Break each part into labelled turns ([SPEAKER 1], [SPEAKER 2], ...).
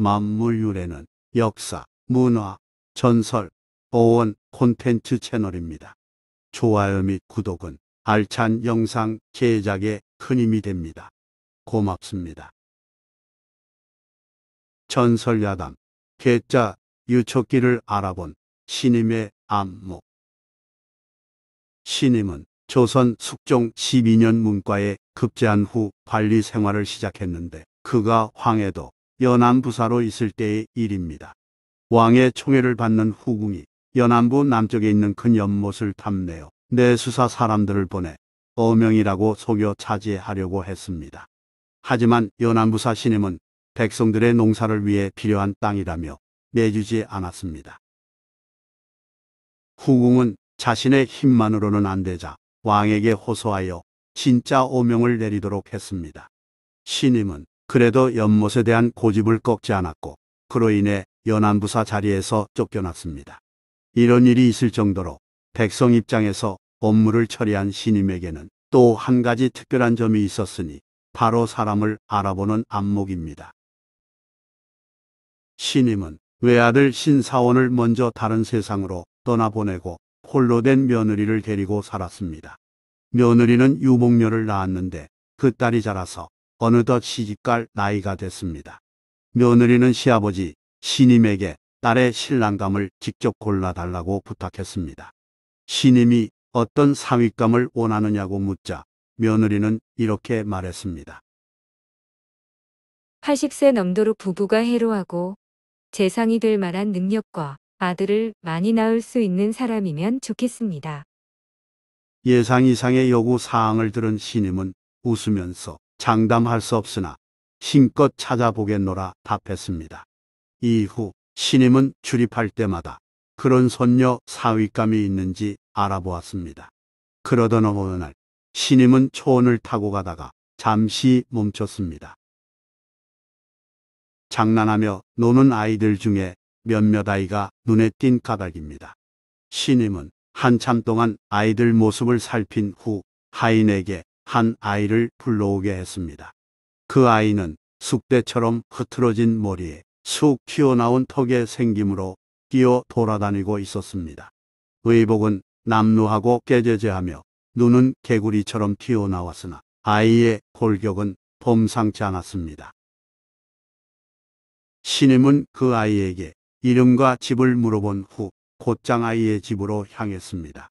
[SPEAKER 1] 만물 유래는 역사, 문화, 전설, 어원, 콘텐츠 채널입니다. 좋아요 및 구독은 알찬 영상 제작에 큰 힘이 됩니다. 고맙습니다. 전설야담, 괴짜, 유촉기를 알아본 신임의 안목 신임은 조선 숙종 12년 문과에 급제한 후 관리 생활을 시작했는데 그가 황해도 연안부사로 있을 때의 일입니다. 왕의 총애를 받는 후궁이 연안부 남쪽에 있는 큰 연못을 탐내어 내수사 사람들을 보내 어명이라고 속여 차지하려고 했습니다. 하지만 연안부사 신임은 백성들의 농사를 위해 필요한 땅이라며 내주지 않았습니다. 후궁은 자신의 힘만으로는 안 되자 왕에게 호소하여 진짜 오명을 내리도록 했습니다. 신임은 그래도 연못에 대한 고집을 꺾지 않았고 그로 인해 연안부사 자리에서 쫓겨났습니다. 이런 일이 있을 정도로 백성 입장에서 업무를 처리한 신임에게는 또 한 가지 특별한 점이 있었으니 바로 사람을 알아보는 안목입니다. 신임은 외아들 신사원을 먼저 다른 세상으로 떠나보내고 홀로 된 며느리를 데리고 살았습니다. 며느리는 유목녀를 낳았는데 그 딸이 자라서 어느덧 시집갈 나이가 됐습니다. 며느리는 시아버지, 신임에게 딸의 신랑감을 직접 골라달라고 부탁했습니다. 신임이 어떤 상위감을 원하느냐고 묻자 며느리는 이렇게 말했습니다. 80세 넘도록 부부가 해로하고 재상이 될 만한 능력과 아들을 많이 낳을 수 있는 사람이면 좋겠습니다. 예상 이상의 요구 사항을 들은 신임은 웃으면서 장담할 수 없으나 힘껏 찾아보겠노라 답했습니다. 이후 신임은 출입할 때마다 그런 손녀 사위감이 있는지 알아보았습니다. 그러던 어느 날 신임은 초원을 타고 가다가 잠시 멈췄습니다. 장난하며 노는 아이들 중에 몇몇 아이가 눈에 띈 까닭입니다. 신임은 한참 동안 아이들 모습을 살핀 후 하인에게 한 아이를 불러오게 했습니다. 그 아이는 숙대처럼 흐트러진 머리에 쑥 튀어나온 턱의 생김으로 끼어 돌아다니고 있었습니다. 의복은 남루하고 깨재재하며 눈은 개구리처럼 튀어나왔으나 아이의 골격은 범상치 않았습니다. 신임은 그 아이에게 이름과 집을 물어본 후 곧장 아이의 집으로 향했습니다.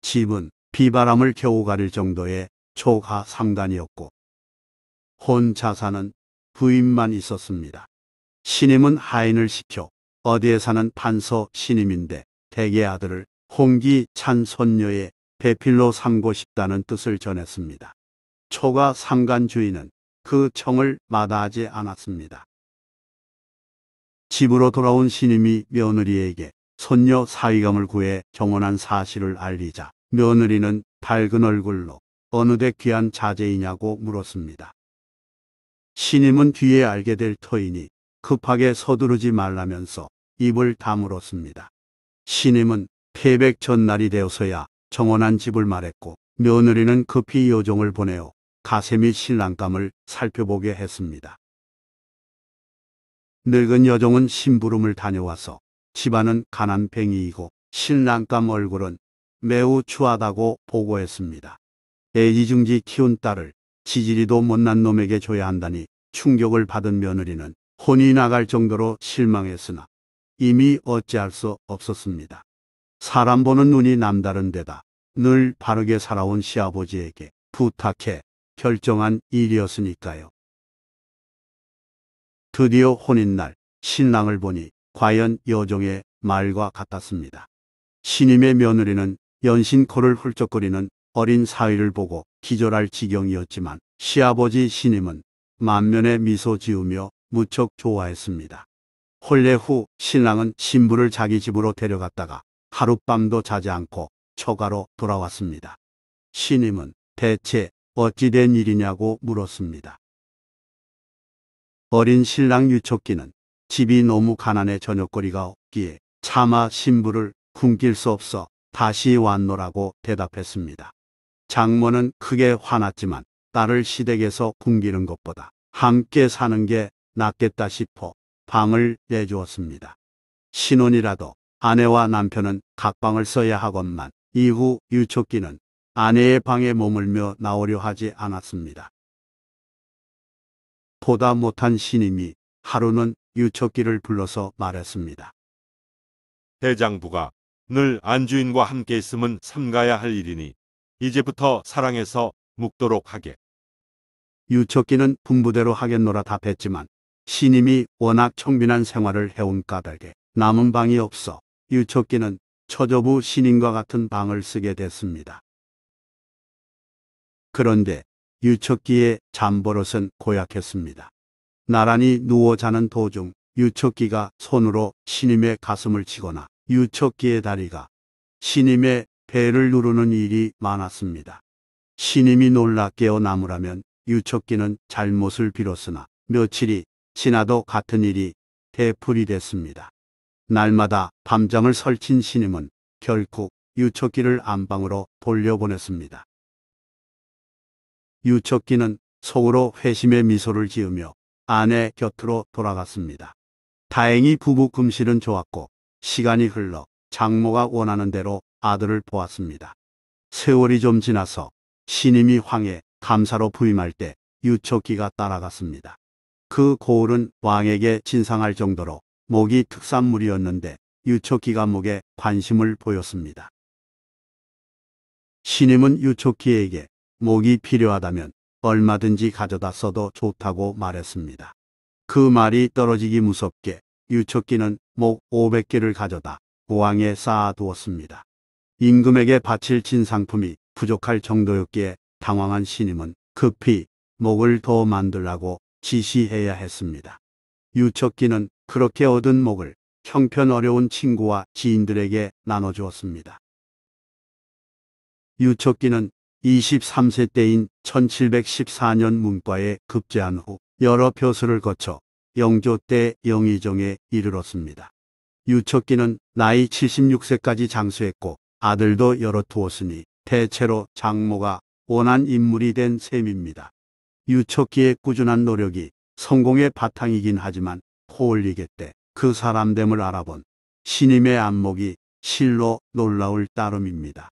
[SPEAKER 1] 집은 비바람을 겨우 가릴 정도의 초가 상단이었고혼 자사는 부인만 있었습니다. 신임은 하인을 시켜 어디에 사는 판서 신임인데 대개 아들을 홍기 찬 손녀의 배필로 삼고 싶다는 뜻을 전했습니다. 초가 상간 주인은 그 청을 마다하지 않았습니다. 집으로 돌아온 신임이 며느리에게 손녀 사위감을 구해 정원한 사실을 알리자 며느리는 밝은 얼굴로 어느 데 귀한 자제이냐고 물었습니다. 신임은 뒤에 알게 될 터이니 급하게 서두르지 말라면서 입을 다물었습니다. 신임은 폐백 전날이 되어서야 정원한 집을 말했고 며느리는 급히 요정을 보내어 가세미 신랑감을 살펴보게 했습니다. 늙은 여종은 심부름을 다녀와서 집안은 가난뱅이이고 신랑감 얼굴은 매우 추하다고 보고했습니다. 애이중지 키운 딸을 지지리도 못난 놈에게 줘야 한다니 충격을 받은 며느리는 혼이 나갈 정도로 실망했으나 이미 어찌할 수 없었습니다. 사람 보는 눈이 남다른 데다 늘 바르게 살아온 시아버지에게 부탁해 결정한 일이었으니까요. 드디어 혼인날 신랑을 보니 과연 여종의 말과 같았습니다. 신임의 며느리는 연신 코를 훌쩍거리는 어린 사위를 보고 기절할 지경이었지만 시아버지 신임은 만면에 미소 지으며 무척 좋아했습니다. 혼례 후 신랑은 신부를 자기 집으로 데려갔다가 하룻밤도 자지 않고 처가로 돌아왔습니다. 신임은 대체 어찌된 일이냐고 물었습니다. 어린 신랑 유촉기는 집이 너무 가난해 저녁거리가 없기에 차마 신부를 굶길 수 없어 다시 왔노라고 대답했습니다. 장모는 크게 화났지만 딸을 시댁에서 굶기는 것보다 함께 사는 게 낫겠다 싶어 방을 내주었습니다. 신혼이라도 아내와 남편은 각방을 써야 하건만 이후 유초기는 아내의 방에 머물며 나오려 하지 않았습니다. 보다 못한 신임이 하루는 유초기를 불러서 말했습니다. 대장부가 늘 안주인과 함께 있음은 삼가야 할 일이니 이제부터 사랑해서 묵도록 하게. 유척기는 분부대로 하겠노라 답했지만 신임이 워낙 청빈한 생활을 해온 까닭에 남은 방이 없어 유척기는 처저부 신임과 같은 방을 쓰게 됐습니다. 그런데 유척기의 잠버릇은 고약했습니다. 나란히 누워 자는 도중 유척기가 손으로 신임의 가슴을 치거나 유척기의 다리가 신임의 배를 누르는 일이 많았습니다. 신임이 놀라 깨어 나무라면 유척기는 잘못을 빌었으나 며칠이 지나도 같은 일이 대풀이 됐습니다. 날마다 밤잠을 설친 신임은 결코 유척기를 안방으로 돌려보냈습니다. 유척기는 속으로 회심의 미소를 지으며 아내 곁으로 돌아갔습니다. 다행히 부부 금실은 좋았고 시간이 흘러 장모가 원하는 대로 아들을 보았습니다. 세월이 좀 지나서 신임이 황해 감사로 부임할 때 유초기가 따라갔습니다. 그 고을은 왕에게 진상할 정도로 목이 특산물이었는데 유초기가 목에 관심을 보였습니다. 신임은 유초기에게 목이 필요하다면 얼마든지 가져다 써도 좋다고 말했습니다. 그 말이 떨어지기 무섭게 유초기는 목 500개를 가져다 고왕에 쌓아두었습니다. 임금에게 바칠 진상품이 부족할 정도였기에 당황한 신임은 급히 목을 더 만들라고 지시해야 했습니다. 유척기는 그렇게 얻은 목을 형편 어려운 친구와 지인들에게 나눠주었습니다. 유척기는 23세 때인 1714년 문과에 급제한 후 여러 벼슬을 거쳐 영조 때 영의정에 이르렀습니다. 유척기는 나이 76세까지 장수했고 아들도 여러 두었으니 대체로 장모가 원한 인물이 된 셈입니다. 유척기의 꾸준한 노력이 성공의 바탕이긴 하지만 코올리게 때 그 사람됨을 알아본 신임의 안목이 실로 놀라울 따름입니다.